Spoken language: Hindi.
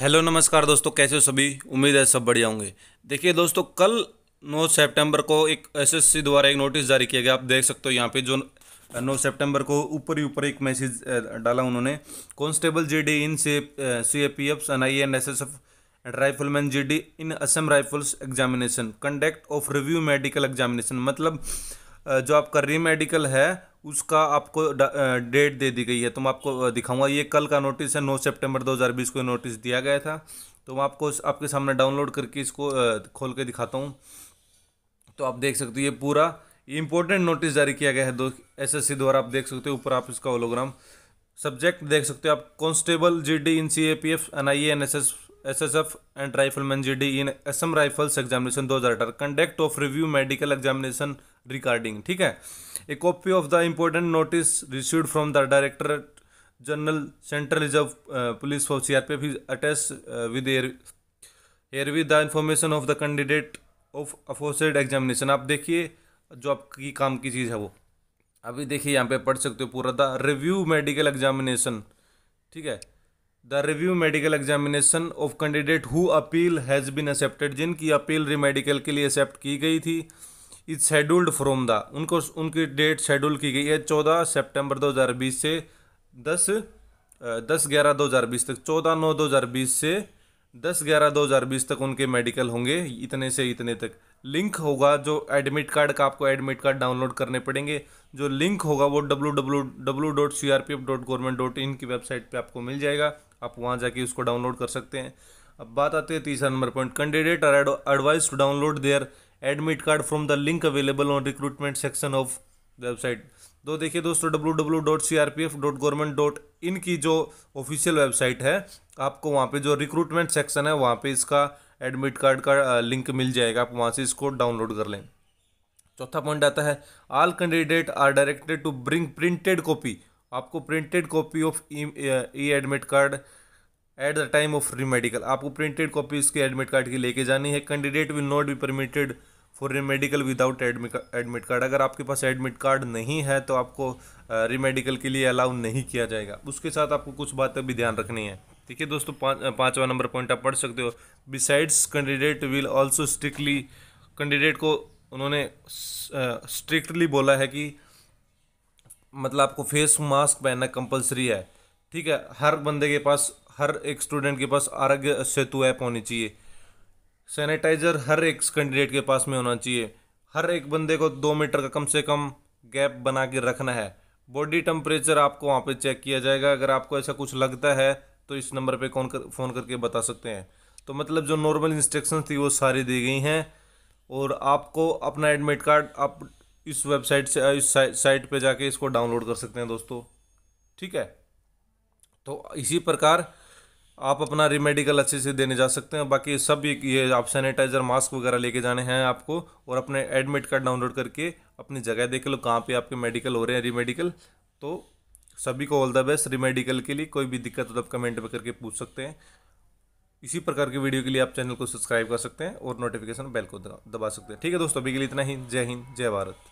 हेलो नमस्कार दोस्तों कैसे हो सभी उम्मीद है सब बढ़िया होंगे देखिए दोस्तों कल 9 सितंबर को एक एसएससी द्वारा एक नोटिस जारी किया गया आप देख सकते हो यहाँ पे जो 9 सितंबर को ऊपर ही ऊपर एक मैसेज डाला उन्होंने constable G D in C C A P F N I and S S F and rifleman G D in Assam Rifles examination conduct of review medical examination मतलब जो आपका री मेडिकल है उसका आपको डेट दे दी गई है तो मैं आपको दिखाऊंगा ये कल का नोटिस है नौ सितंबर 2020 को नोटिस दिया गया था तो मैं आपको आपके सामने डाउनलोड करके इसको खोल के दिखाता हूँ तो आप देख सकते हो ये पूरा इम्पोर्टेंट नोटिस जारी किया गया है दो एस द्वारा आप देख सकते हो ऊपर आप इसका होलोग्राम सब्जेक्ट देख सकते हो आप constable G D in C A P F N I A N S S SSF and G D in Assam Rifles examination 2018 conduct of review medical examination regarding ठीक है a copy of the important notice received from the directorate general central reserve police for C R P F attach with air with the information of the candidate of aforesaid examination आप देखिए जो आपकी काम की चीज़ है वो अभी देखिए यहाँ पे पढ़ सकते हो पूरा द रिव्यू मेडिकल एग्जामिनेशन ठीक है the review medical examination of candidate who appeal has been accepted जिनकी अपील रिमेडिकल के लिए एक्सेप्ट की गई थी इज शेड्यूल्ड फ्रॉम द उनको उनकी डेट शेड्यूल की गई है चौदह सेप्टेम्बर दो हज़ार बीस से दस दस ग्यारह दो हज़ार बीस तक चौदह नौ दो हज़ार बीस से दस ग्यारह दो हज़ार बीस तक उनके मेडिकल होंगे इतने से इतने तक लिंक होगा जो एडमिट कार्ड का आपको एडमिट कार्ड डाउनलोड करने पड़ेंगे जो लिंक होगा वो W W W dot C R P F dot government dot in की वेबसाइट पे आपको मिल जाएगा आप वहाँ जाके उसको डाउनलोड कर सकते हैं अब बात आती है तीसरा number point candidate are advise to download their admit card from the link available on recruitment section of website तो देखिए दोस्तों W W dot C R P F government dot in की जो ऑफिशियल वेबसाइट है आपको वहाँ पे जो रिक्रूटमेंट सेक्शन है वहाँ पे इसका एडमिट कार्ड का लिंक मिल जाएगा आप वहाँ से इसको डाउनलोड कर लें चौथा पॉइंट आता है all candidate are directed to bring printed copy आपको printed copy of E admit card at the time of medical आपको प्रिंटेड कॉपी इसके एडमिट कार्ड की लेके जानी है candidate will not be permitted for remedical without admit card अगर आपके पास एडमिट कार्ड नहीं है तो आपको रिमेडिकल के लिए अलाउ नहीं किया जाएगा उसके साथ आपको कुछ बातें भी ध्यान रखनी है ठीक है दोस्तों पाँच पाँचवा नंबर पॉइंट आप पढ़ सकते हो besides candidate will also strictly candidate को उन्होंने स्ट्रिक्टली बोला है कि मतलब आपको फेस मास्क पहनना कंपलसरी है ठीक है हर बंदे के पास हर एक स्टूडेंट के पास आरोग्य सेतु ऐप होनी चाहिए सैनिटाइजर हर एक कैंडिडेट के पास में होना चाहिए हर एक बंदे को दो मीटर का कम से कम गैप बना के रखना है बॉडी टेम्परेचर आपको वहाँ पे चेक किया जाएगा अगर आपको ऐसा कुछ लगता है तो इस नंबर पे कौन कर फ़ोन करके बता सकते हैं तो मतलब जो नॉर्मल इंस्ट्रक्शन थी वो सारी दी गई हैं और आपको अपना एडमिट कार्ड आप इस वेबसाइट से इस साइट पे जाके इसको डाउनलोड कर सकते हैं दोस्तों ठीक है तो इसी प्रकार आप अपना रिमेडिकल अच्छे से देने जा सकते हैं बाकी सब ये आप सैनिटाइज़र मास्क वगैरह लेके जाने हैं आपको और अपने एडमिट कार्ड डाउनलोड करके अपनी जगह देख लो कहाँ पे आपके मेडिकल हो रहे हैं रिमेडिकल तो सभी को ऑल द बेस्ट रिमेडिकल के लिए कोई भी दिक्कत हो तो आप कमेंट में करके पूछ सकते हैं इसी प्रकार के वीडियो के लिए आप चैनल को सब्सक्राइब कर सकते हैं और नोटिफिकेशन बेल को दबा सकते हैं ठीक है दोस्तों अभी के लिए इतना ही जय हिंद जय भारत